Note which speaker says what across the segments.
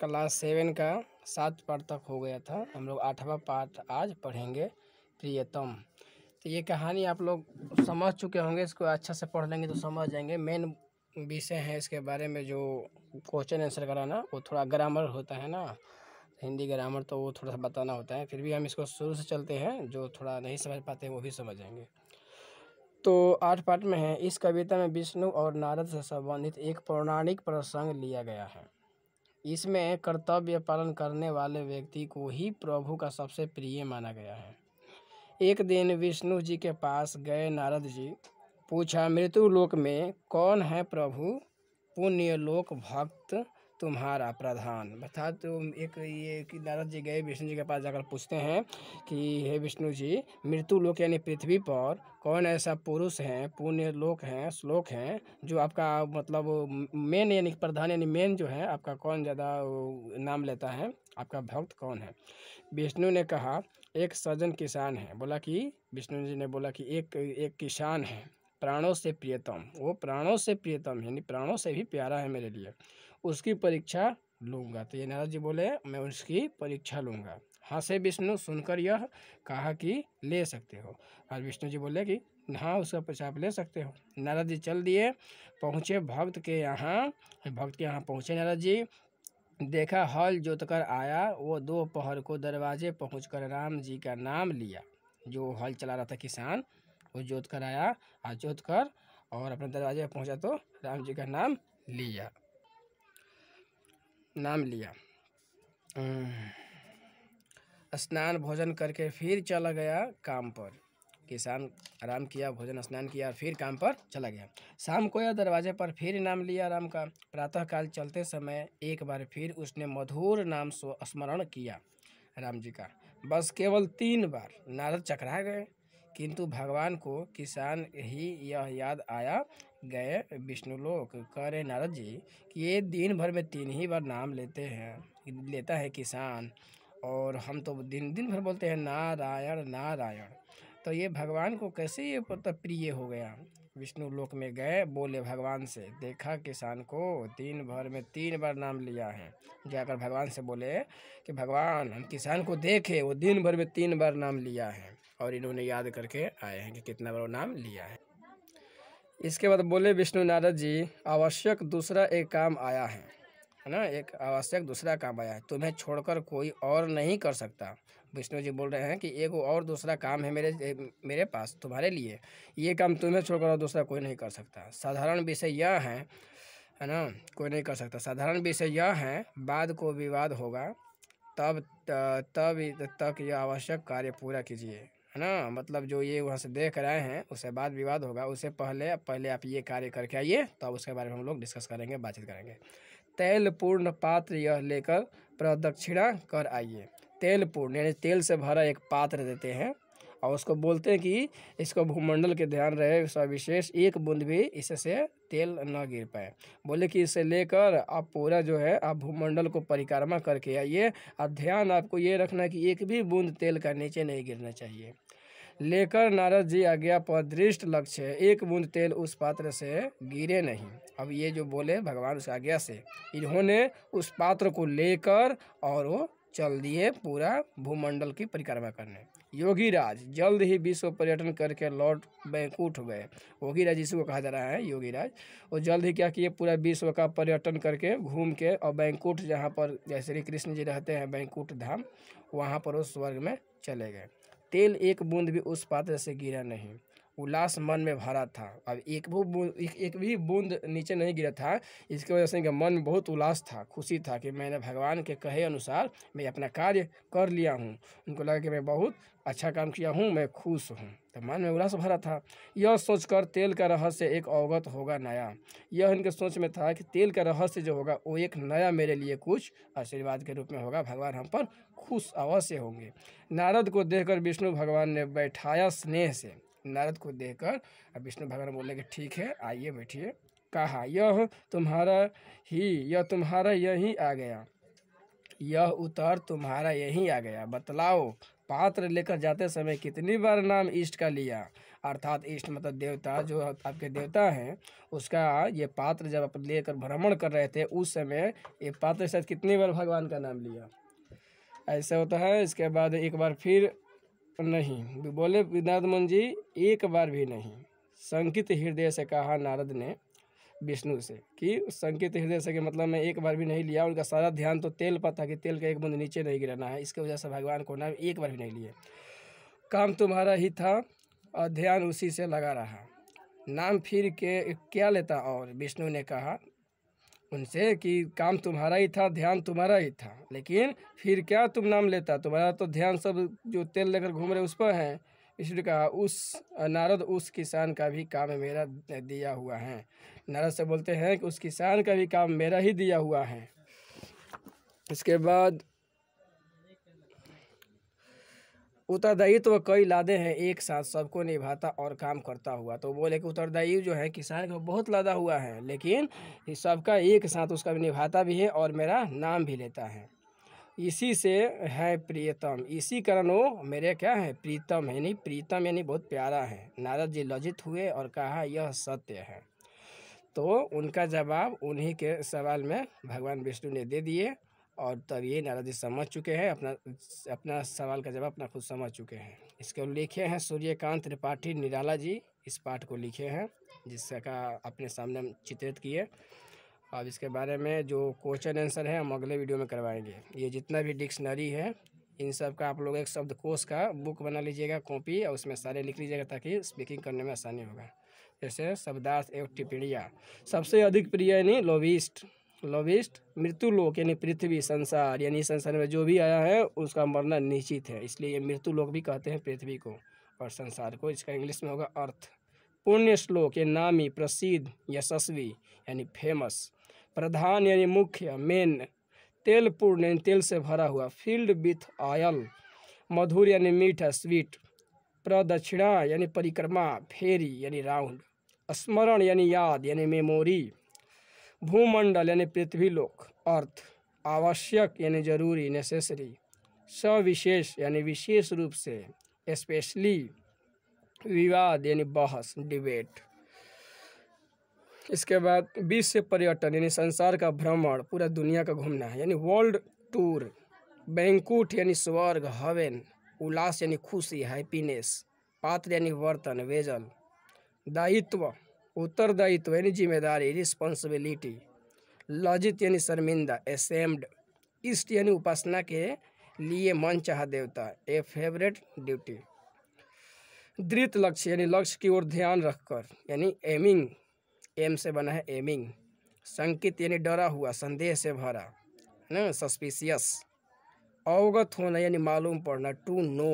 Speaker 1: class seven का सात पाठ तक हो गया था हम लोग आठवां पाठ आज पढ़ेंगे प्रियतम तो ये कहानी आप लोग समझ चुके होंगे इसको अच्छा से पढ़ लेंगे तो समझ जाएंगे मेन विषय है इसके बारे में जो क्वेश्चन आंसर कराना वो थोड़ा ग्रामर होता है ना हिंदी ग्रामर तो वो थोड़ा सा बताना होता है फिर भी हम इसको शुरू से चलते हैं जो थोड़ा नहीं समझ पाते वो भी समझ जाएंगे तो आठ पार्ट में है इस कविता में विष्णु और नारद से संबंधित एक पौराणिक प्रसंग लिया गया है इसमें कर्तव्य पालन करने वाले व्यक्ति को ही प्रभु का सबसे प्रिय माना गया है एक दिन विष्णु जी के पास गए नारद जी पूछा मृत्यु लोक में कौन है प्रभु पुण्य लोक भक्त तुम्हारा प्रधान अर्थात तुम एक ये कि नारद जी गए विष्णु जी के पास जाकर पूछते हैं कि हे विष्णु जी मृत्यु लोक यानी पृथ्वी पर कौन ऐसा पुरुष हैं पुण्य लोक हैं श्लोक हैं जो आपका मतलब मेन यानी प्रधान यानी मेन जो है आपका कौन ज़्यादा नाम लेता है आपका भक्त कौन है विष्णु ने कहा एक सजन किसान है बोला कि विष्णु जी ने बोला कि एक एक किसान है प्राणों से प्रियतम वो प्राणों से प्रियतम यानी प्राणों से भी प्यारा है मेरे लिए उसकी परीक्षा लूँगा तो ये नारद जी बोले मैं उसकी परीक्षा लूँगा से हाँ, विष्णु सुनकर यह कहा कि ले सकते हो और विष्णु जी बोले कि हाँ उसका प्रसाद ले सकते हो नारद जी चल दिए पहुँचे भक्त के यहाँ भक्त के यहाँ पहुँचे नारद जी देखा हल जोतकर आया वो दोपहर को दरवाजे कर राम जी का नाम लिया जो हल चला रहा था किसान वो जोत कर आया और जोत कर और अपने दरवाजे पहुँचा तो राम जी का नाम लिया नाम लिया स्नान भोजन करके फिर चला गया काम पर किसान आराम किया भोजन स्नान किया फिर काम पर चला गया शाम को यह दरवाजे पर फिर नाम लिया राम का प्रातःकाल चलते समय एक बार फिर उसने मधुर नाम स्मरण किया राम जी का बस केवल तीन बार नारद चकरा गए किंतु भगवान को किसान ही यह याद आया गए विष्णुलोक कह रहे नारद जी कि ये दिन भर में तीन ही बार नाम लेते हैं लेता है किसान और हम तो दिन दिन भर बोलते हैं नारायण नारायण तो ये भगवान को कैसे ये प्रिय हो गया विष्णु लोक में गए बोले भगवान से देखा किसान को दिन भर में तीन बार नाम लिया है जाकर भगवान से बोले कि भगवान हम किसान को देखे वो दिन भर में तीन बार नाम लिया है और इन्होंने याद करके आए हैं कि कितना बार नाम लिया है इसके बाद बोले विष्णु नारद जी आवश्यक दूसरा एक काम आया है है ना एक आवश्यक दूसरा काम आया है तुम्हें छोड़कर कोई और नहीं कर सकता विष्णु जी बोल रहे हैं कि एक और दूसरा काम है मेरे मेरे पास तुम्हारे लिए ये काम तुम्हें छोड़कर और दूसरा कोई नहीं कर सकता साधारण विषय यह है है ना कोई नहीं कर सकता साधारण विषय यह है बाद को विवाद होगा तब तब तक यह आवश्यक कार्य पूरा कीजिए है ना मतलब जो ये वहाँ से देख रहे हैं उससे बाद विवाद होगा उससे पहले पहले आप ये कार्य करके आइए तब तो उसके बारे में हम लोग डिस्कस करेंगे बातचीत करेंगे तेल पूर्ण पात्र यह लेकर प्रदक्षिणा कर आइए तेल पूर्ण यानी तेल से भरा एक पात्र देते हैं और उसको बोलते हैं कि इसको भूमंडल के ध्यान रहे सविशेष एक बूंद भी इससे तेल न गिर पाए बोले कि इसे लेकर आप पूरा जो है आप भूमंडल को परिक्रमा करके आइए और ध्यान आपको ये रखना कि एक भी बूंद तेल का नीचे नहीं गिरना चाहिए लेकर नारद जी आज्ञा पर दृष्ट लक्ष्य एक बूंद तेल उस पात्र से गिरे नहीं अब ये जो बोले भगवान उस आज्ञा से इन्होंने उस पात्र को लेकर और वो चल दिए पूरा भूमंडल की परिक्रमा करने योगी राज जल्द ही विश्व पर्यटन करके लौट बैंकुट गए योगी राज को कहा जा रहा है योगी राज और जल्द ही क्या किए पूरा विश्व का पर्यटन करके घूम के और बैंकुट जहाँ पर जैसे श्री कृष्ण जी रहते हैं बैंकुट धाम वहाँ पर वो स्वर्ग में चले गए तेल एक बूंद भी उस पात्र से गिरा नहीं उल्लास मन में भरा था अब एक भी एक, एक भी बूंद नीचे नहीं गिरा था इसकी वजह से मन में बहुत उल्लास था खुशी था कि मैंने भगवान के कहे अनुसार मैं अपना कार्य कर लिया हूँ उनको लगा कि मैं बहुत अच्छा काम किया हूँ मैं खुश हूँ तो मन में उल्लास भरा था यह सोचकर तेल का रहस्य एक अवगत होगा नया यह इनके सोच में था कि तेल का रहस्य जो होगा वो एक नया मेरे लिए कुछ आशीर्वाद के रूप में होगा भगवान हम पर खुश अवश्य होंगे नारद को देखकर विष्णु भगवान ने बैठाया स्नेह से नारद को देखकर अब विष्णु भगवान बोले कि ठीक है आइए बैठिए कहा यह तुम्हारा ही यह तुम्हारा यही आ गया यह उतर तुम्हारा यही आ गया बतलाओ पात्र लेकर जाते समय कितनी बार नाम इष्ट का लिया अर्थात इष्ट मतलब देवता जो आपके देवता हैं उसका ये पात्र जब आप लेकर भ्रमण कर रहे थे उस समय ये पात्र के साथ कितनी बार भगवान का नाम लिया ऐसा होता है इसके बाद एक बार फिर नहीं बोले मन जी एक बार भी नहीं संकित हृदय से कहा नारद ने विष्णु से कि संकित हृदय से के मतलब मैं एक बार भी नहीं लिया उनका सारा ध्यान तो तेल पर था कि तेल का एक बुंद नीचे नहीं गिराना है इसके वजह से भगवान को नाम एक बार भी नहीं लिए काम तुम्हारा ही था और ध्यान उसी से लगा रहा नाम फिर के क्या लेता और विष्णु ने कहा उनसे कि काम तुम्हारा ही था ध्यान तुम्हारा ही था लेकिन फिर क्या तुम नाम लेता तुम्हारा तो ध्यान सब जो तेल लेकर घूम रहे उस पर है इसलिए कहा उस नारद उस किसान का भी काम मेरा दिया हुआ है नारद से बोलते हैं कि उस किसान का भी काम मेरा ही दिया हुआ है इसके बाद उत्तरदायित्व तो कई लादे हैं एक साथ सबको निभाता और काम करता हुआ तो बोले कि उत्तरदायी जो है किसान का बहुत लादा हुआ है लेकिन सबका एक साथ उसका भी निभाता भी है और मेरा नाम भी लेता है इसी से है प्रियतम इसी कारण वो मेरे क्या है प्रीतम यानी प्रीतम यानी बहुत प्यारा है नारद जी लज्जित हुए और कहा यह सत्य है तो उनका जवाब उन्हीं के सवाल में भगवान विष्णु ने दे दिए और तब ये जी समझ चुके हैं अपना अपना सवाल का जवाब अपना खुद समझ चुके हैं इसको लिखे हैं सूर्यकांत त्रिपाठी निराला जी इस पाठ को लिखे हैं जिसका अपने सामने हम चित्रित किए अब इसके बारे में जो क्वेश्चन आंसर है हम अगले वीडियो में करवाएंगे ये जितना भी डिक्शनरी है इन सब का आप लोग एक शब्द कोश का बुक बना लीजिएगा कॉपी और उसमें सारे लिख लीजिएगा ताकि स्पीकिंग करने में आसानी होगा जैसे शब्दार्थ एवं टिप्पणियाँ सबसे अधिक प्रिय यानी लोबिस्ट लोविस्ट मृत्यु लोक यानी पृथ्वी संसार यानी संसार में जो भी आया है उसका मरना निश्चित है इसलिए ये मृत्यु लोक भी कहते हैं पृथ्वी को और संसार को इसका इंग्लिश में होगा अर्थ पुण्य श्लोक या नामी प्रसिद्ध यशस्वी यानी फेमस प्रधान यानी मुख्य मेन तेल पूर्ण यानी तेल से भरा हुआ फील्ड विथ आयल मधुर यानी मीठा स्वीट प्रदक्षिणा यानी परिक्रमा फेरी यानी राउंड स्मरण यानी याद यानी मेमोरी भूमंडल यानी पृथ्वी लोक अर्थ आवश्यक यानी जरूरी नेसेसरी सविशेष यानी विशेष रूप से स्पेशली विवाद यानी बहस डिबेट इसके बाद बीस से पर्यटन यानी संसार का भ्रमण पूरा दुनिया का घूमना है यानी वर्ल्ड टूर बैंकुट यानी स्वर्ग हवेन उल्लास यानी खुशी हैप्पीनेस पात्र यानी वर्तन वेजल दायित्व उत्तरदायित्व यानी जिम्मेदारी रिस्पॉन्सिबिलिटी लजित यानी शर्मिंदा एसेम्ड इष्ट यानी उपासना के लिए मन चाह देवता ए फेवरेट ड्यूटी धृत लक्ष्य यानी लक्ष्य की ओर ध्यान रखकर यानी एमिंग एम से बना है एमिंग संकित यानी डरा हुआ संदेह से भरा है ना सस्पिशियस अवगत होना यानी मालूम पड़ना टू नो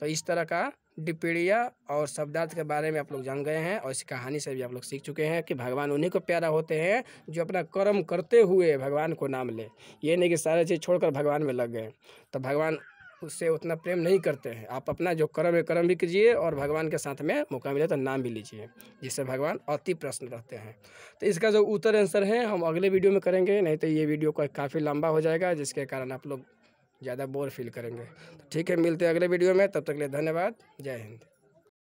Speaker 1: तो इस तरह का डिपीड़िया और शब्दार्थ के बारे में आप लोग जान गए हैं और इस कहानी से भी आप लोग सीख चुके हैं कि भगवान उन्हीं को प्यारा होते हैं जो अपना कर्म करते हुए भगवान को नाम ले ये नहीं कि सारे चीज़ छोड़कर भगवान में लग गए तो भगवान उससे उतना प्रेम नहीं करते हैं आप अपना जो कर्म है कर्म भी कीजिए और भगवान के साथ में मौका मिले तो नाम भी लीजिए जिससे भगवान अति प्रश्न रहते हैं तो इसका जो उत्तर आंसर है हम अगले वीडियो में करेंगे नहीं तो ये वीडियो का काफ़ी लंबा हो जाएगा जिसके कारण आप लोग ज़्यादा बोर फील करेंगे तो ठीक है मिलते हैं अगले वीडियो में तब तक के लिए धन्यवाद जय हिंद